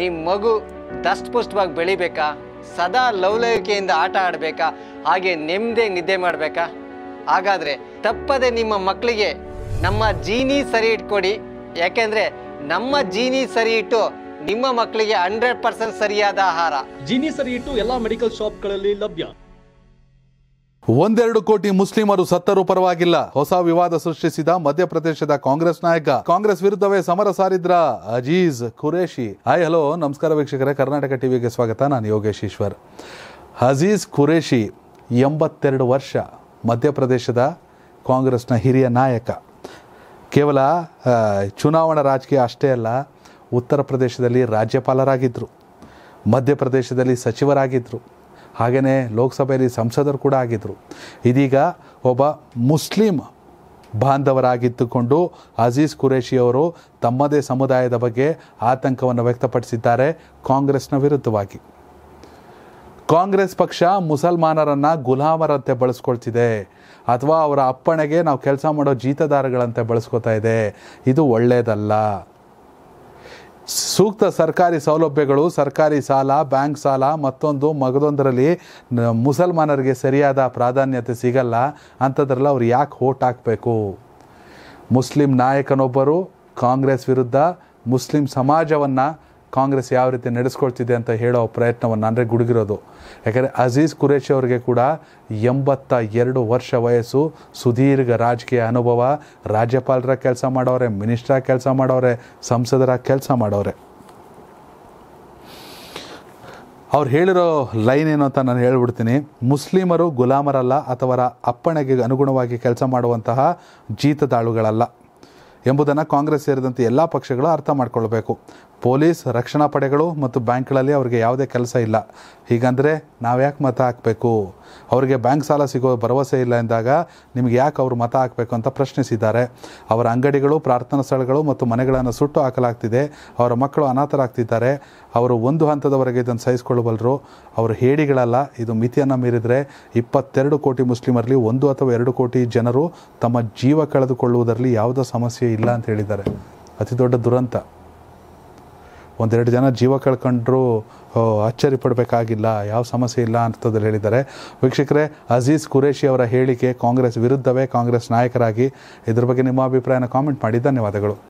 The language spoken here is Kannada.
ನಿಮ್ಮ ಮಗು ದಷ್ಟಪುಷ್ಟವಾಗಿ ಬೆಳಿಬೇಕಾ ಸದಾ ಲವಲವಿಕೆಯಿಂದ ಆಟ ಆಡಬೇಕಾ ಹಾಗೆ ನೆಮ್ಮದಿ ನಿದ್ದೆ ಮಾಡಬೇಕಾ ಹಾಗಾದರೆ ತಪ್ಪದೆ ನಿಮ್ಮ ಮಕ್ಕಳಿಗೆ ನಮ್ಮ ಜೀನಿ ಸರಿ ಇಟ್ಕೊಡಿ ಯಾಕೆಂದರೆ ನಮ್ಮ ಜೀನಿ ಸರಿ ಇಟ್ಟು ನಿಮ್ಮ ಮಕ್ಕಳಿಗೆ ಹಂಡ್ರೆಡ್ ಪರ್ಸೆಂಟ್ ಸರಿಯಾದ ಆಹಾರ ಜೀನಿ ಸರಿ ಇಟ್ಟು ಎಲ್ಲ ಮೆಡಿಕಲ್ ಶಾಪ್ಗಳಲ್ಲಿ ಲಭ್ಯ ಒಂದೆರಡು ಕೋಟಿ ಮುಸ್ಲಿಮರು ಸತ್ತರೂ ಪರವಾಗಿಲ್ಲ ಹೊಸ ವಿವಾದ ಸೃಷ್ಟಿಸಿದ ಮಧ್ಯಪ್ರದೇಶದ ಕಾಂಗ್ರೆಸ್ ನಾಯಕ ಕಾಂಗ್ರೆಸ್ ವಿರುದ್ಧವೇ ಸಮರ ಸಾರಿದ್ರ ಅಜೀಜ್ ಖುರೇಶಿ ಹಾಯ್ ಹಲೋ ನಮಸ್ಕಾರ ವೀಕ್ಷಕರೇ ಕರ್ನಾಟಕ ಟಿವಿಗೆ ಸ್ವಾಗತ ನಾನು ಯೋಗೇಶ್ ಈಶ್ವರ್ ಅಜೀಜ್ ಖುರೇಶಿ ಎಂಬತ್ತೆರಡು ವರ್ಷ ಮಧ್ಯಪ್ರದೇಶದ ಕಾಂಗ್ರೆಸ್ನ ಹಿರಿಯ ನಾಯಕ ಕೇವಲ ಚುನಾವಣಾ ರಾಜಕೀಯ ಅಷ್ಟೇ ಅಲ್ಲ ಉತ್ತರ ಪ್ರದೇಶದಲ್ಲಿ ರಾಜ್ಯಪಾಲರಾಗಿದ್ದರು ಮಧ್ಯಪ್ರದೇಶದಲ್ಲಿ ಸಚಿವರಾಗಿದ್ದರು ಹಾಗೆಯೇ ಲೋಕಸಭೆಯಲ್ಲಿ ಸಂಸದರು ಕೂಡ ಆಗಿದ್ದರು ಇದೀಗ ಒಬ್ಬ ಮುಸ್ಲಿಂ ಬಾಂಧವರಾಗಿದ್ದುಕೊಂಡು ಅಜೀಜ್ ಅವರು ತಮ್ಮದೇ ಸಮುದಾಯದ ಬಗ್ಗೆ ಆತಂಕವನ್ನು ವ್ಯಕ್ತಪಡಿಸಿದ್ದಾರೆ ಕಾಂಗ್ರೆಸ್ನ ವಿರುದ್ಧವಾಗಿ ಕಾಂಗ್ರೆಸ್ ಪಕ್ಷ ಮುಸಲ್ಮಾನರನ್ನು ಗುಲಾಮರಂತೆ ಬಳಸ್ಕೊಳ್ತಿದೆ ಅಥವಾ ಅವರ ಅಪ್ಪಣೆಗೆ ನಾವು ಕೆಲಸ ಮಾಡೋ ಜೀತದಾರಗಳಂತೆ ಬಳಸ್ಕೊತಾ ಇದೆ ಇದು ಒಳ್ಳೆಯದಲ್ಲ ಸೂಕ್ತ ಸರ್ಕಾರಿ ಸೌಲಭ್ಯಗಳು ಸರ್ಕಾರಿ ಸಾಲ ಬ್ಯಾಂಕ್ ಸಾಲ ಮತ್ತೊಂದು ಮಗದೊಂದರಲ್ಲಿ ಮುಸಲ್ಮಾನರಿಗೆ ಸರಿಯಾದ ಪ್ರಾಧಾನ್ಯತೆ ಸಿಗಲ್ಲ ಅಂಥದ್ರಲ್ಲಿ ಅವ್ರು ಯಾಕೆ ಓಟ್ ಹಾಕಬೇಕು ಮುಸ್ಲಿಂ ನಾಯಕನೊಬ್ಬರು ಕಾಂಗ್ರೆಸ್ ವಿರುದ್ಧ ಮುಸ್ಲಿಂ ಸಮಾಜವನ್ನು ಕಾಂಗ್ರೆಸ್ ಯಾವ ರೀತಿ ನಡೆಸ್ಕೊಳ್ತಿದೆ ಅಂತ ಹೇಳೋ ಪ್ರಯತ್ನವನ್ನು ಅಂದರೆ ಗುಡುಗಿರೋದು ಯಾಕಂದರೆ ಅಜೀಜ್ ಕುರೇಶಿ ಅವರಿಗೆ ಕೂಡ ಎಂಬತ್ತ ಎರಡು ವರ್ಷ ವಯಸ್ಸು ಸುದೀರ್ಘ ರಾಜಕೀಯ ಅನುಭವ ರಾಜ್ಯಪಾಲರ ಕೆಲಸ ಮಾಡೋರೆ ಮಿನಿಸ್ಟ್ರಾಗಿ ಕೆಲಸ ಮಾಡೋರೆ ಸಂಸದರ ಕೆಲಸ ಮಾಡೋರೆ ಅವ್ರು ಹೇಳಿರೋ ಲೈನ್ ಏನು ಅಂತ ನಾನು ಹೇಳ್ಬಿಡ್ತೀನಿ ಮುಸ್ಲಿಮರು ಗುಲಾಮರಲ್ಲ ಅಥವಾ ಅಪ್ಪಣೆಗೆ ಅನುಗುಣವಾಗಿ ಕೆಲಸ ಮಾಡುವಂತಹ ಜೀತದಾಳುಗಳಲ್ಲ ಎಂಬುದನ್ನು ಕಾಂಗ್ರೆಸ್ ಸೇರಿದಂತೆ ಎಲ್ಲ ಪಕ್ಷಗಳು ಅರ್ಥ ಮಾಡಿಕೊಳ್ಬೇಕು ಪೊಲೀಸ್ ರಕ್ಷಣಾ ಪಡೆಗಳು ಮತ್ತು ಬ್ಯಾಂಕ್ಗಳಲ್ಲಿ ಅವರಿಗೆ ಯಾವುದೇ ಕೆಲಸ ಇಲ್ಲ ಹೀಗಂದರೆ ನಾವು ಯಾಕೆ ಮತ ಹಾಕಬೇಕು ಅವರಿಗೆ ಬ್ಯಾಂಕ್ ಸಾಲ ಸಿಗೋ ಭರವಸೆ ಇಲ್ಲ ಎಂದಾಗ ನಿಮ್ಗೆ ಯಾಕೆ ಅವರು ಮತ ಹಾಕಬೇಕು ಅಂತ ಪ್ರಶ್ನಿಸಿದ್ದಾರೆ ಅವರ ಅಂಗಡಿಗಳು ಪ್ರಾರ್ಥನಾ ಸ್ಥಳಗಳು ಮತ್ತು ಮನೆಗಳನ್ನು ಸುಟ್ಟು ಹಾಕಲಾಗ್ತಿದೆ ಅವರ ಮಕ್ಕಳು ಅನಾಥರಾಗ್ತಿದ್ದಾರೆ ಅವರು ಒಂದು ಹಂತದವರೆಗೆ ಇದನ್ನು ಸಹಿಸಿಕೊಳ್ಳಬಲ್ಲರು ಅವರು ಹೇಡಿಗಳಲ್ಲ ಇದು ಮಿತಿಯನ್ನು ಮೀರಿದರೆ ಇಪ್ಪತ್ತೆರಡು ಕೋಟಿ ಮುಸ್ಲಿಮರಲ್ಲಿ ಒಂದು ಅಥವಾ ಎರಡು ಕೋಟಿ ಜನರು ತಮ್ಮ ಜೀವ ಕಳೆದುಕೊಳ್ಳುವುದರಲ್ಲಿ ಯಾವುದೋ ಸಮಸ್ಯೆ ಇಲ್ಲ ಅಂತ ಹೇಳಿದ್ದಾರೆ ಅತಿ ದೊಡ್ಡ ದುರಂತ ಒಂದೆರಡು ಜನ ಜೀವ ಕಳ್ಕೊಂಡ್ರು ಅಚ್ಚರಿ ಪಡಬೇಕಾಗಿಲ್ಲ ಯಾವ ಸಮಸ್ಯೆ ಇಲ್ಲ ಅಂತದಲ್ಲಿ ಹೇಳಿದ್ದಾರೆ ವೀಕ್ಷಕರೇ ಅಜೀಜ್ ಕುರೇಶಿ ಅವರ ಹೇಳಿಕೆ ಕಾಂಗ್ರೆಸ್ ವಿರುದ್ಧವೇ ಕಾಂಗ್ರೆಸ್ ನಾಯಕರಾಗಿ ಇದ್ರ ಬಗ್ಗೆ ನಿಮ್ಮ ಅಭಿಪ್ರಾಯನ ಕಾಮೆಂಟ್ ಮಾಡಿ ಧನ್ಯವಾದಗಳು